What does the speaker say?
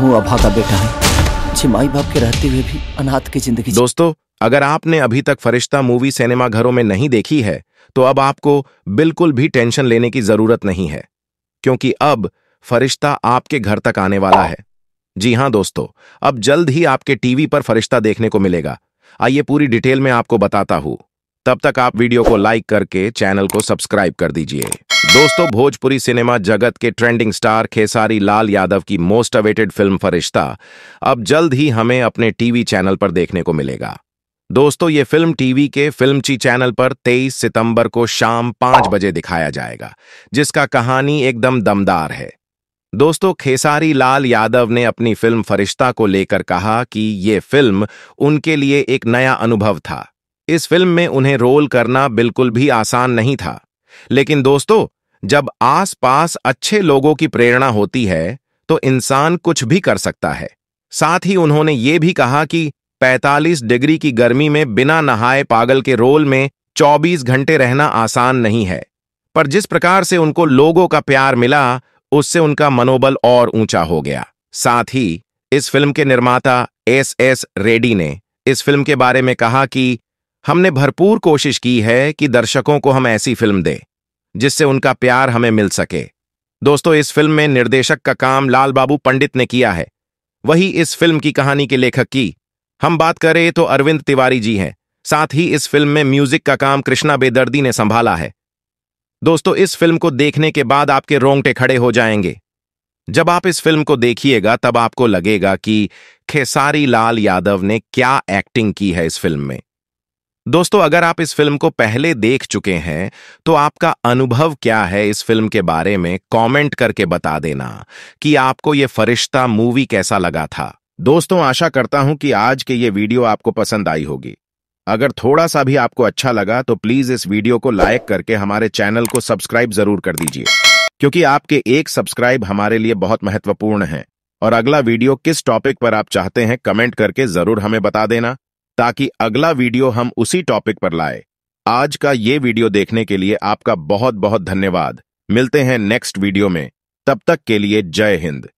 हूँ अभा का बेटा है छिमाई बाप के रहते हुए भी अनाथ की जिंदगी दोस्तों अगर आपने अभी तक फरिश्ता मूवी सिनेमा घरों में नहीं देखी है तो अब आपको बिल्कुल भी टेंशन लेने की जरूरत नहीं है क्योंकि अब फरिश्ता आपके घर तक आने वाला है जी हाँ दोस्तों अब जल्द ही आपके टीवी पर फरिश्ता देखने को मिलेगा आइए पूरी डिटेल में आपको बताता हूँ तब तक आप वीडियो को लाइक करके चैनल को सब्सक्राइब कर दीजिए दोस्तों भोजपुरी सिनेमा जगत के ट्रेंडिंग स्टार खेसारी लाल यादव की मोस्ट अवेटेड फिल्म फरिश्ता अब जल्द ही हमें अपने टीवी चैनल पर देखने को मिलेगा दोस्तों ये फिल्म टीवी के फिल्मची चैनल पर 23 सितंबर को शाम 5 बजे दिखाया जाएगा जिसका कहानी एकदम दमदार है दोस्तों खेसारी लाल यादव ने अपनी फिल्म फरिश्ता को लेकर कहा कि ये फिल्म उनके लिए एक नया अनुभव था इस फिल्म में उन्हें रोल करना बिल्कुल भी आसान नहीं था लेकिन दोस्तों जब आसपास अच्छे लोगों की प्रेरणा होती है तो इंसान कुछ भी कर सकता है साथ ही उन्होंने ये भी कहा कि 45 डिग्री की गर्मी में बिना नहाए पागल के रोल में 24 घंटे रहना आसान नहीं है पर जिस प्रकार से उनको लोगों का प्यार मिला उससे उनका मनोबल और ऊंचा हो गया साथ ही इस फिल्म के निर्माता एस एस रेड्डी ने इस फिल्म के बारे में कहा कि हमने भरपूर कोशिश की है कि दर्शकों को हम ऐसी फिल्म दें जिससे उनका प्यार हमें मिल सके दोस्तों इस फिल्म में निर्देशक का काम लाल बाबू पंडित ने किया है वही इस फिल्म की कहानी के लेखक की हम बात करें तो अरविंद तिवारी जी हैं साथ ही इस फिल्म में म्यूजिक का काम कृष्णा बेदर्दी ने संभाला है दोस्तों इस फिल्म को देखने के बाद आपके रोंगटे खड़े हो जाएंगे जब आप इस फिल्म को देखिएगा तब आपको लगेगा कि खेसारी लाल यादव ने क्या एक्टिंग की है इस फिल्म में दोस्तों अगर आप इस फिल्म को पहले देख चुके हैं तो आपका अनुभव क्या है इस फिल्म के बारे में कमेंट करके बता देना कि आपको ये फरिश्ता मूवी कैसा लगा था दोस्तों आशा करता हूं कि आज के ये वीडियो आपको पसंद आई होगी अगर थोड़ा सा भी आपको अच्छा लगा तो प्लीज इस वीडियो को लाइक करके हमारे चैनल को सब्सक्राइब जरूर कर दीजिए क्योंकि आपके एक सब्सक्राइब हमारे लिए बहुत महत्वपूर्ण है और अगला वीडियो किस टॉपिक पर आप चाहते हैं कमेंट करके जरूर हमें बता देना ताकि अगला वीडियो हम उसी टॉपिक पर लाए आज का ये वीडियो देखने के लिए आपका बहुत बहुत धन्यवाद मिलते हैं नेक्स्ट वीडियो में तब तक के लिए जय हिंद